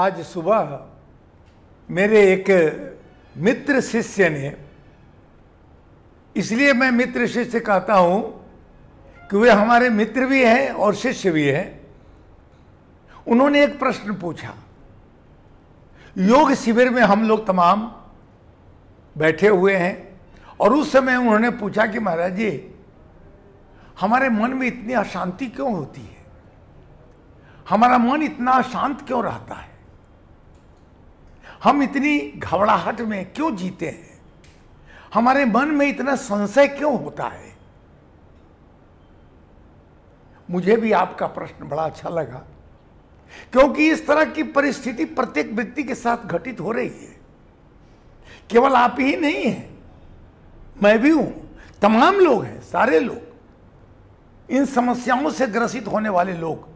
आज सुबह मेरे एक मित्र शिष्य ने इसलिए मैं मित्र शिष्य कहता हूं कि वे हमारे मित्र भी हैं और शिष्य भी हैं उन्होंने एक प्रश्न पूछा योग शिविर में हम लोग तमाम बैठे हुए हैं और उस समय उन्होंने पूछा कि महाराज जी हमारे मन में इतनी अशांति क्यों होती है हमारा मन इतना शांत क्यों रहता है हम इतनी घबराहट में क्यों जीते हैं हमारे मन में इतना संशय क्यों होता है मुझे भी आपका प्रश्न बड़ा अच्छा लगा क्योंकि इस तरह की परिस्थिति प्रत्येक व्यक्ति के साथ घटित हो रही है केवल आप ही नहीं है मैं भी हूं तमाम लोग हैं सारे लोग इन समस्याओं से ग्रसित होने वाले लोग